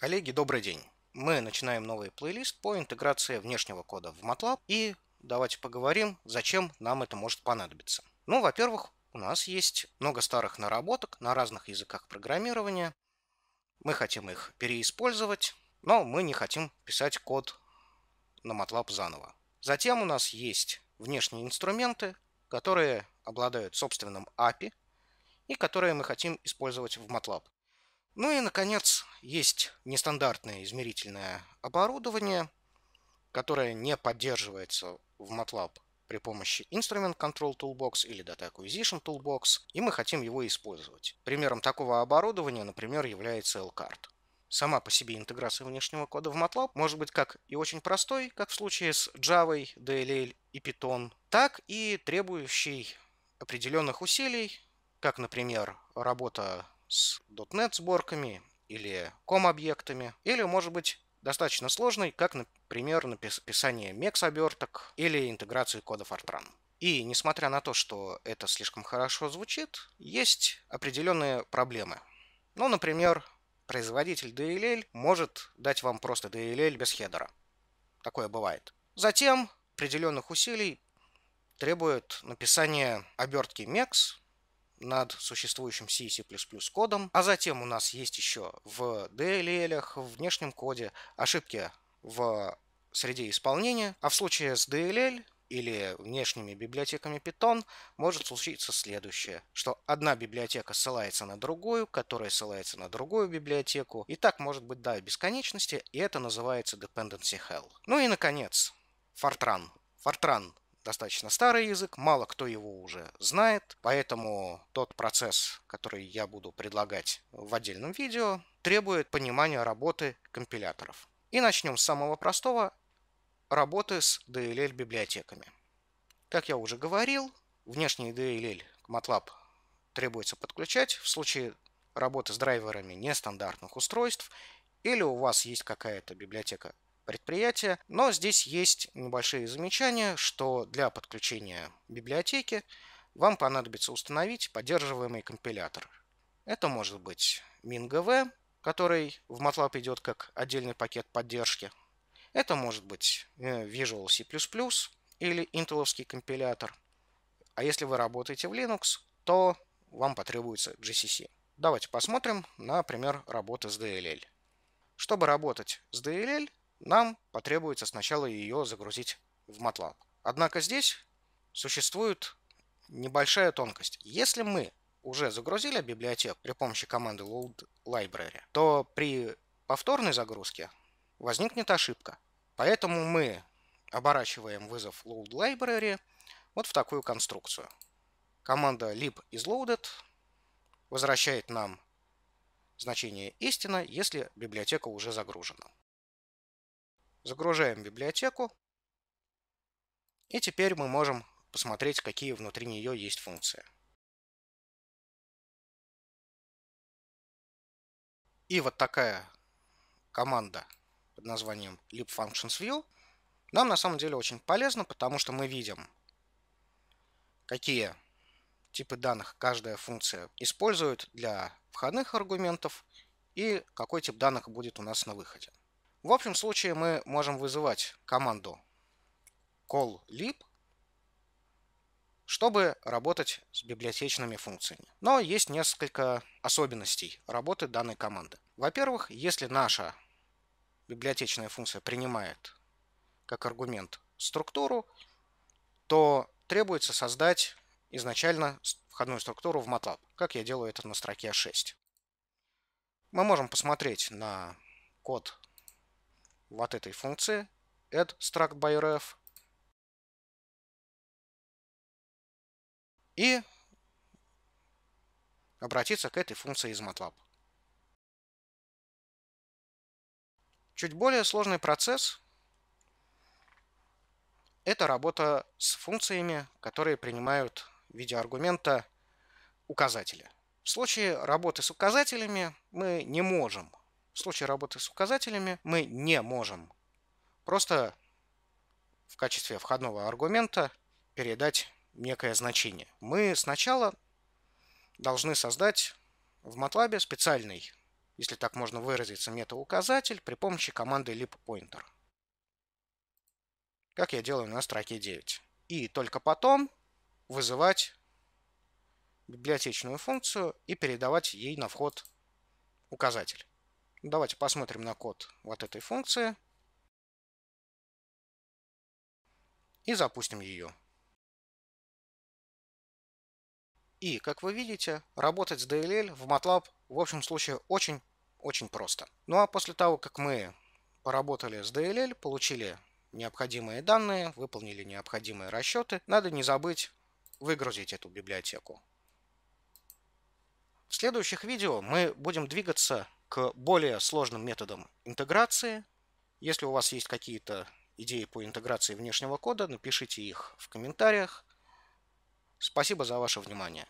Коллеги, добрый день. Мы начинаем новый плейлист по интеграции внешнего кода в MATLAB и давайте поговорим, зачем нам это может понадобиться. Ну, во-первых, у нас есть много старых наработок на разных языках программирования. Мы хотим их переиспользовать, но мы не хотим писать код на MATLAB заново. Затем у нас есть внешние инструменты, которые обладают собственным API и которые мы хотим использовать в MATLAB. Ну и, наконец, есть нестандартное измерительное оборудование, которое не поддерживается в MATLAB при помощи Instrument Control Toolbox или Data Acquisition Toolbox, и мы хотим его использовать. Примером такого оборудования, например, является l LCART. Сама по себе интеграция внешнего кода в MATLAB может быть как и очень простой, как в случае с Java, DLL и Python, так и требующий определенных усилий, как, например, работа с .NET сборками или COM объектами или, может быть, достаточно сложный, как, например, написание мекс-оберток или интеграции кода Fortran. И несмотря на то, что это слишком хорошо звучит, есть определенные проблемы. Ну, например, производитель DLL может дать вам просто DLL без хедера. Такое бывает. Затем определенных усилий требует написание обертки MEX над существующим C и C++ кодом, а затем у нас есть еще в DLL, в внешнем коде ошибки в среде исполнения, а в случае с DLL или внешними библиотеками Python может случиться следующее, что одна библиотека ссылается на другую, которая ссылается на другую библиотеку, и так может быть до бесконечности, и это называется dependency hell. Ну и наконец, Fortran. Fortran достаточно старый язык, мало кто его уже знает, поэтому тот процесс, который я буду предлагать в отдельном видео, требует понимания работы компиляторов. И начнем с самого простого – работы с DLL-библиотеками. Как я уже говорил, внешний DLL к MATLAB требуется подключать в случае работы с драйверами нестандартных устройств или у вас есть какая-то библиотека предприятия. Но здесь есть небольшие замечания, что для подключения библиотеки вам понадобится установить поддерживаемый компилятор. Это может быть MinGV, который в MATLAB идет как отдельный пакет поддержки. Это может быть э, Visual C++ или интеловский компилятор. А если вы работаете в Linux, то вам потребуется GCC. Давайте посмотрим на пример работы с DLL. Чтобы работать с DLL, нам потребуется сначала ее загрузить в MATLAB. Однако здесь существует небольшая тонкость. Если мы уже загрузили библиотеку при помощи команды load library, то при повторной загрузке возникнет ошибка. Поэтому мы оборачиваем вызов load library вот в такую конструкцию. Команда lib is loaded возвращает нам значение истина, если библиотека уже загружена. Загружаем библиотеку. И теперь мы можем посмотреть, какие внутри нее есть функции. И вот такая команда под названием libfunctionsView нам на самом деле очень полезна, потому что мы видим, какие типы данных каждая функция использует для входных аргументов и какой тип данных будет у нас на выходе. В общем случае мы можем вызывать команду call lib, чтобы работать с библиотечными функциями. Но есть несколько особенностей работы данной команды. Во-первых, если наша библиотечная функция принимает как аргумент структуру, то требуется создать изначально входную структуру в MATLAB, как я делаю это на строке 6. А мы можем посмотреть на код вот этой функции add struct by ref и обратиться к этой функции из MATLAB. Чуть более сложный процесс – это работа с функциями, которые принимают в виде аргумента указатели. В случае работы с указателями мы не можем в случае работы с указателями мы не можем просто в качестве входного аргумента передать некое значение. Мы сначала должны создать в MATLAB специальный, если так можно выразиться, метауказатель при помощи команды libpointer. Как я делаю на строке 9. И только потом вызывать библиотечную функцию и передавать ей на вход указатель. Давайте посмотрим на код вот этой функции и запустим ее. И, как вы видите, работать с DLL в MATLAB в общем случае очень-очень просто. Ну а после того, как мы поработали с DLL, получили необходимые данные, выполнили необходимые расчеты, надо не забыть выгрузить эту библиотеку. В следующих видео мы будем двигаться к более сложным методам интеграции. Если у вас есть какие-то идеи по интеграции внешнего кода, напишите их в комментариях. Спасибо за ваше внимание.